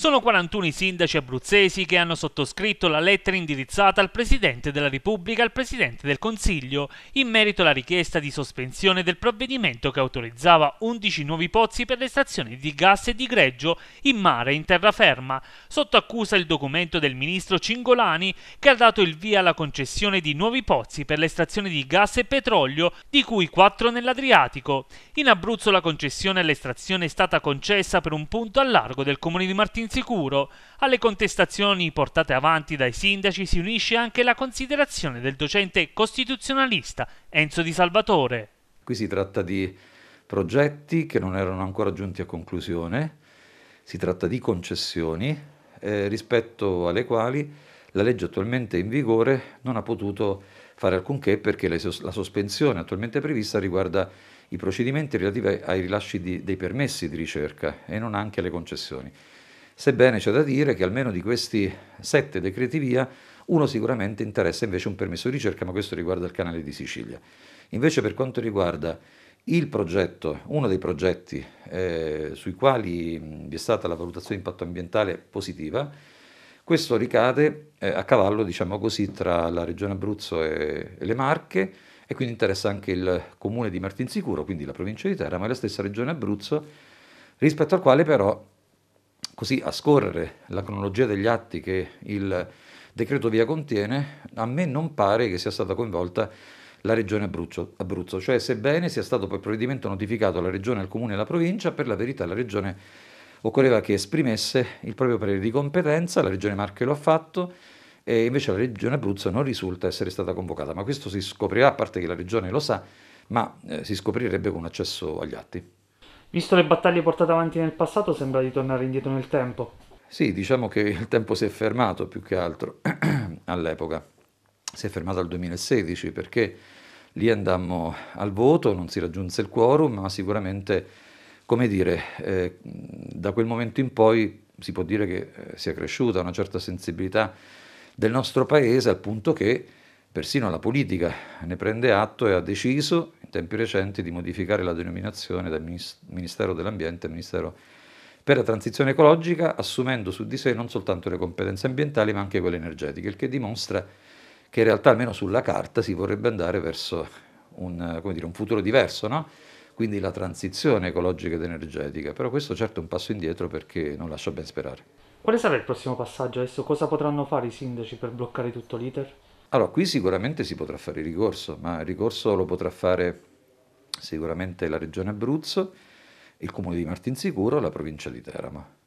Sono 41 i sindaci abruzzesi che hanno sottoscritto la lettera indirizzata al Presidente della Repubblica e al Presidente del Consiglio in merito alla richiesta di sospensione del provvedimento che autorizzava 11 nuovi pozzi per le stazioni di gas e di greggio in mare e in terraferma, sotto accusa il documento del ministro Cingolani che ha dato il via alla concessione di nuovi pozzi per le stazioni di gas e petrolio, di cui 4 nell'Adriatico. In Abruzzo la concessione all'estrazione è stata concessa per un punto a largo del comune di Martinsburgo insicuro. Alle contestazioni portate avanti dai sindaci si unisce anche la considerazione del docente costituzionalista Enzo Di Salvatore. Qui si tratta di progetti che non erano ancora giunti a conclusione, si tratta di concessioni eh, rispetto alle quali la legge attualmente in vigore non ha potuto fare alcunché perché la sospensione attualmente prevista riguarda i procedimenti relativi ai rilasci di, dei permessi di ricerca e non anche alle concessioni sebbene c'è da dire che almeno di questi sette decreti via uno sicuramente interessa invece un permesso di ricerca, ma questo riguarda il canale di Sicilia. Invece per quanto riguarda il progetto, uno dei progetti eh, sui quali vi è stata la valutazione di impatto ambientale positiva, questo ricade eh, a cavallo, diciamo così, tra la regione Abruzzo e, e le Marche e quindi interessa anche il comune di Martinsicuro, quindi la provincia di Teramo e la stessa regione Abruzzo, rispetto al quale però così a scorrere la cronologia degli atti che il decreto via contiene, a me non pare che sia stata coinvolta la regione Abruzzo, Abruzzo, cioè sebbene sia stato per provvedimento notificato alla regione, al comune e alla provincia, per la verità la regione occorreva che esprimesse il proprio parere di competenza, la regione Marche lo ha fatto e invece la regione Abruzzo non risulta essere stata convocata, ma questo si scoprirà, a parte che la regione lo sa, ma eh, si scoprirebbe con accesso agli atti. Visto le battaglie portate avanti nel passato, sembra di tornare indietro nel tempo. Sì, diciamo che il tempo si è fermato più che altro all'epoca. Si è fermato al 2016 perché lì andammo al voto, non si raggiunse il quorum, ma sicuramente, come dire, eh, da quel momento in poi si può dire che eh, sia cresciuta una certa sensibilità del nostro paese al punto che persino la politica ne prende atto e ha deciso tempi recenti di modificare la denominazione dal Ministero dell'Ambiente al Ministero per la transizione ecologica, assumendo su di sé non soltanto le competenze ambientali ma anche quelle energetiche, il che dimostra che in realtà almeno sulla carta si vorrebbe andare verso un, dire, un futuro diverso, no? quindi la transizione ecologica ed energetica, però questo certo è un passo indietro perché non lascia ben sperare. Quale sarà il prossimo passaggio adesso? Cosa potranno fare i sindaci per bloccare tutto l'iter? Allora, qui sicuramente si potrà fare ricorso, ma il ricorso lo potrà fare sicuramente la regione Abruzzo, il comune di Martinsicuro e la provincia di Teramo.